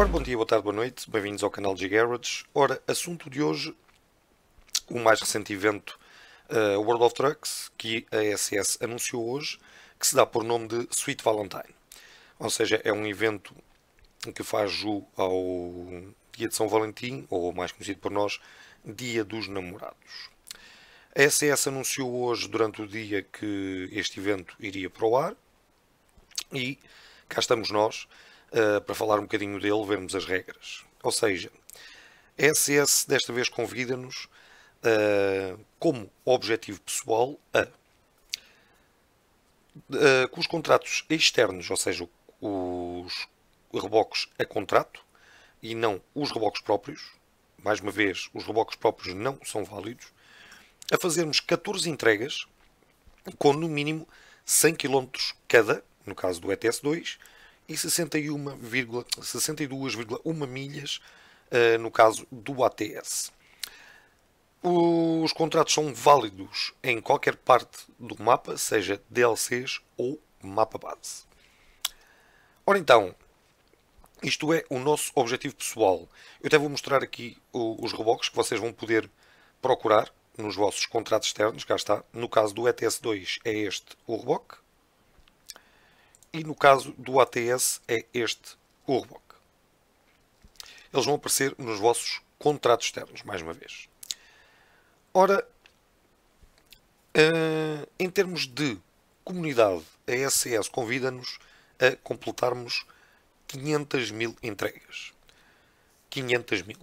Ora, bom dia, boa tarde, boa noite, bem-vindos ao canal de Garage. Ora, assunto de hoje, o mais recente evento uh, World of Trucks, que a SS anunciou hoje, que se dá por nome de Sweet Valentine. Ou seja, é um evento que faz ju ao Dia de São Valentim, ou mais conhecido por nós, Dia dos Namorados. A SS anunciou hoje, durante o dia, que este evento iria para o ar e cá estamos nós uh, para falar um bocadinho dele, vermos as regras. Ou seja, a SS desta vez convida-nos uh, como objetivo pessoal a uh, os contratos externos, ou seja, os reboques a contrato e não os reboques próprios, mais uma vez, os reboques próprios não são válidos, a fazermos 14 entregas com no mínimo 100 km cada, no caso do ETS2, e 62,1 milhas eh, no caso do ATS. Os contratos são válidos em qualquer parte do mapa, seja DLCs ou mapa base. Ora então, isto é o nosso objetivo pessoal. Eu até vou mostrar aqui os reboques que vocês vão poder procurar nos vossos contratos externos, cá está. No caso do ETS2 é este o reboque e no caso do ATS é este o reboque. Eles vão aparecer nos vossos contratos externos, mais uma vez. Ora, eh, em termos de comunidade, a SCS convida-nos a completarmos 500 mil entregas. 500 mil.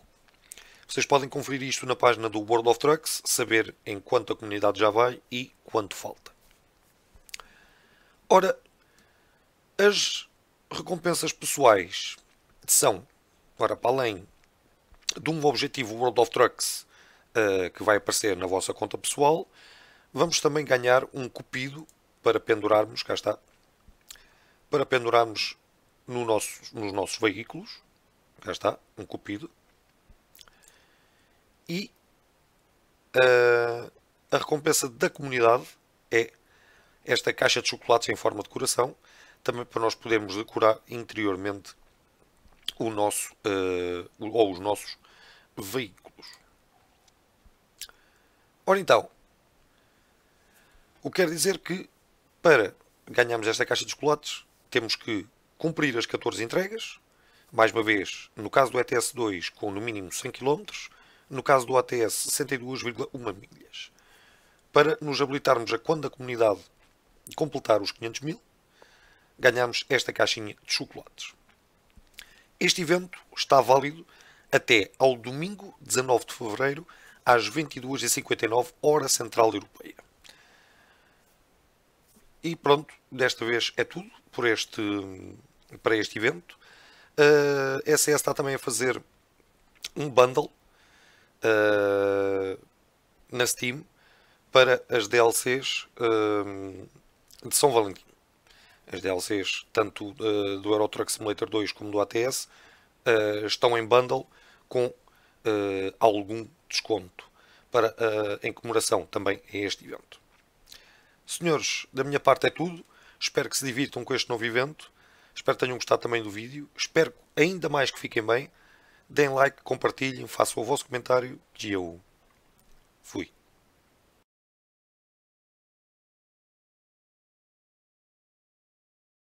Vocês podem conferir isto na página do World of Trucks, saber em quanto a comunidade já vai e quanto falta. Ora, as recompensas pessoais são, para além de um objetivo World of Trucks uh, que vai aparecer na vossa conta pessoal, vamos também ganhar um cupido para pendurarmos, cá está, para pendurarmos no nosso, nos nossos veículos, cá está, um cupido, e uh, a recompensa da comunidade é esta caixa de chocolates em forma de coração, também para nós podermos decorar interiormente o nosso uh, ou os nossos veículos. Ora então, o que quer dizer que para ganharmos esta caixa de chocolates temos que cumprir as 14 entregas, mais uma vez, no caso do ETS 2 com no mínimo 100 km, no caso do ATS 62,1 milhas. Para nos habilitarmos a quando a comunidade completar os 500 mil, ganhámos esta caixinha de chocolates. Este evento está válido até ao domingo 19 de fevereiro às 22h59 hora central europeia. E pronto, desta vez é tudo por este, para este evento. Eh, a uh, SS está também a fazer um bundle uh, na Steam para as DLCs uh, eh, de São Valentim as DLCs, tanto uh, do Euro Truck Simulator 2 como do ATS, uh, eh, estão em bundle com uh, algum desconto para, em comemoração também a este evento. Senhores, da minha parte é tudo. Espero que se divirtam com este novo evento. Espero que tenham gostado também do vídeo. Espero ainda mais que fiquem bem. Deem like, compartilhem, façam o vosso comentário e eu fui.